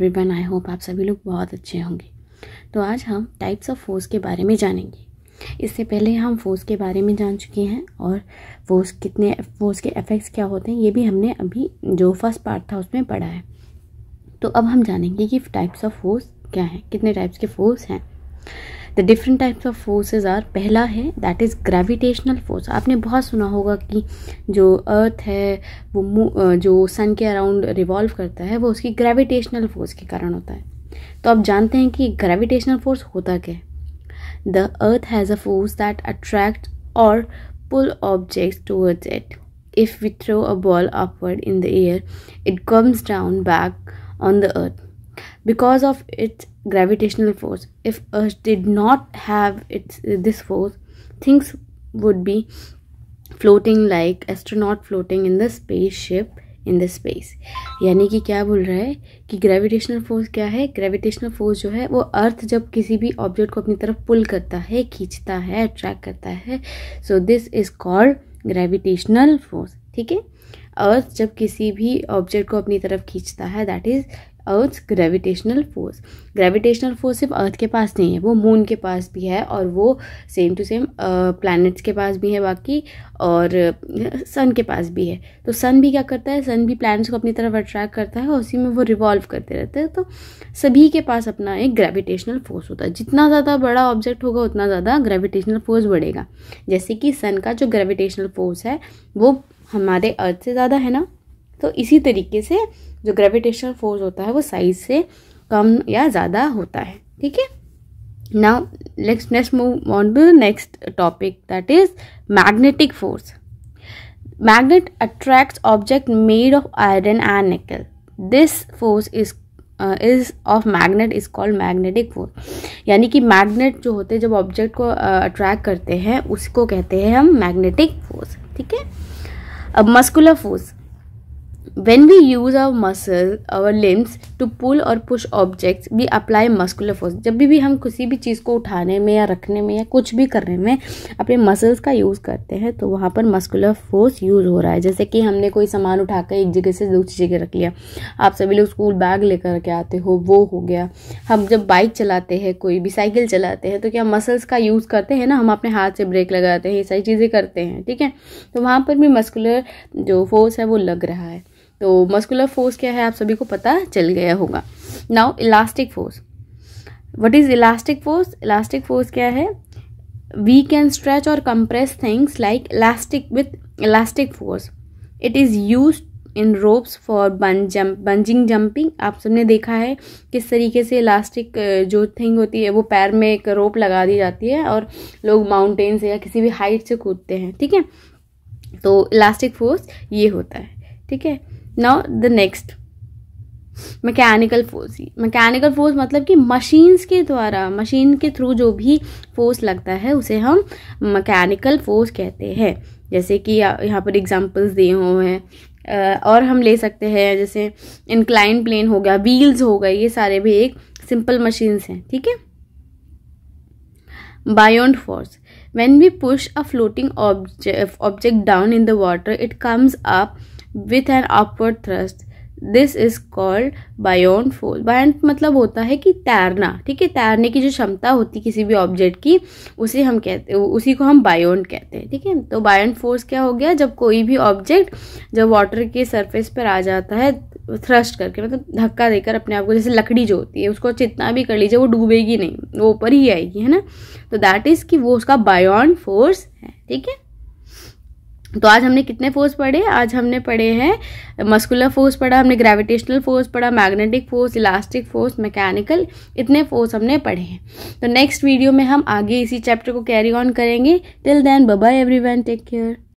One I hope आप सभी लोग बहुत अच्छे होंगे तो आज हम टाइप्स ऑफ फोर्स के बारे में जानेंगे इससे पहले हम फोर्स के बारे में जान चुके हैं और फोर्स कितने फोर्स के इफ़ेक्ट्स क्या होते हैं ये भी हमने अभी जो फर्स्ट पार्ट था उसमें पढ़ा है तो अब हम जानेंगे कि टाइप्स ऑफ फोर्स क्या हैं कितने टाइप्स के फोर्स हैं the different types of forces are पहला है दैट इज़ ग्रेविटेशनल फोर्स आपने बहुत सुना होगा कि जो अर्थ है वो जो सन के अराउंड रिवॉल्व करता है वो उसकी ग्रेविटेशनल फोर्स के कारण होता है तो आप जानते हैं कि ग्रेविटेशनल फोर्स होता क्या है the earth has a force that attract or pull object towards it if we throw a ball upward in the air it comes down back on the earth because of its gravitational force. If Earth did not have its this force, things would be floating like astronaut floating in the spaceship in the space यानी कि क्या बोल रहा है कि gravitational force क्या है gravitational force जो है वो अर्थ जब किसी भी ऑब्जेक्ट को अपनी तरफ पुल करता है खींचता है अट्रैक्ट करता है so this is called gravitational force ठीक है अर्थ जब किसी भी ऑब्जेक्ट को अपनी तरफ खींचता है that is earth gravitational force gravitational force सिर्फ अर्थ के पास नहीं है वो मून के पास भी है और वो सेम टू सेम प्लैनेट्स के पास भी है बाकी और सन के पास भी है तो सन भी क्या करता है सन भी प्लैनेट्स को अपनी तरफ अट्रैक्ट करता है और उसी में वो रिवॉल्व करते रहते हैं तो सभी के पास अपना एक ग्रेविटेशनल फोर्स होता है जितना ज़्यादा बड़ा ऑब्जेक्ट होगा उतना ज़्यादा ग्रेविटेशनल फोर्स बढ़ेगा जैसे कि सन का जो ग्रेविटेशनल फोर्स है वो हमारे अर्थ से ज़्यादा है ना तो इसी तरीके से जो ग्रेविटेशनल फोर्स होता है वो साइज से कम या ज़्यादा होता है ठीक है now let's next move on to next topic that is magnetic force magnet attract object made of iron and nickel this force is is of magnet is called magnetic force यानी कि magnet जो होते हैं जब object को attract uh, करते हैं उसको कहते हैं हम मैग्नेटिक फोर्स ठीक है अब muscular force When we use our muscles, our limbs to pull or push objects, we apply muscular force. जब भी भी हम किसी भी चीज़ को उठाने में या रखने में या कुछ भी करने में अपने मसल्स का यूज़ करते हैं तो वहाँ पर मस्कुलर फोर्स यूज़ हो रहा है जैसे कि हमने कोई सामान उठाकर एक जगह से दूसरी जगह रख लिया आप सभी लोग स्कूल बैग लेकर के आते हो वो हो गया हम जब बाइक चलाते हैं कोई भी साइकिल चलाते हैं तो क्या मसल्स का यूज़ करते हैं ना हम अपने हाथ से ब्रेक लगाते हैं ये सारी चीज़ें करते हैं ठीक है तो वहाँ पर भी मस्कुलर जो फोर्स है वो लग रहा है तो मस्कुलर फोर्स क्या है आप सभी को पता चल गया होगा now elastic force what is elastic force elastic force क्या है वी कैन स्ट्रेच और compress things like elastic with elastic force it is use in ropes for bun jump bunging jumping आप सबने देखा है किस तरीके से इलास्टिक जो थिंग होती है वो पैर में एक रोप लगा दी जाती है और लोग माउंटेन से या किसी भी हाइट से कूदते हैं ठीक है तो इलास्टिक फोर्स ये होता है ठीक है now the next mechanical force mechanical force मतलब कि मशीन्स के द्वारा मशीन के थ्रू जो भी फोर्स लगता है उसे हम मैकेनिकल फोर्स कहते हैं जैसे कि यहाँ पर एग्जांपल्स दिए हुए हैं और हम ले सकते हैं जैसे इंक्लाइन प्लेन हो गया व्हील्स हो गए ये सारे भी एक सिंपल मशीन्स हैं ठीक है buoyant force when we push a floating object down in the water it comes up with an upward thrust this is called buoyant force buoyant मतलब होता है कि तैरना ठीक है तैरने की जो क्षमता होती है किसी भी ऑब्जेक्ट की उसे हम कहते उसी को हम बायोन कहते हैं ठीक है तो बायोन्ड फोर्स क्या हो गया जब कोई भी ऑब्जेक्ट जब वाटर के सरफेस पर आ जाता है थ्रस्ट करके मतलब धक्का देकर अपने आप को जैसे लकड़ी जो होती है उसको जितना भी कर लीजिए वो डूबेगी नहीं वो ऊपर ही आएगी है ना तो दैट इज़ कि वो उसका बायोन फोर्स है ठीक है तो आज हमने कितने फोर्स पढ़े आज हमने पढ़े हैं मस्कुलर फोर्स पढ़ा हमने ग्रेविटेशनल फोर्स पढ़ा magnetic force elastic force mechanical इतने फोर्स हमने पढ़े हैं तो नेक्स्ट वीडियो में हम आगे इसी चैप्टर को कैरी ऑन करेंगे till then bye everyone take care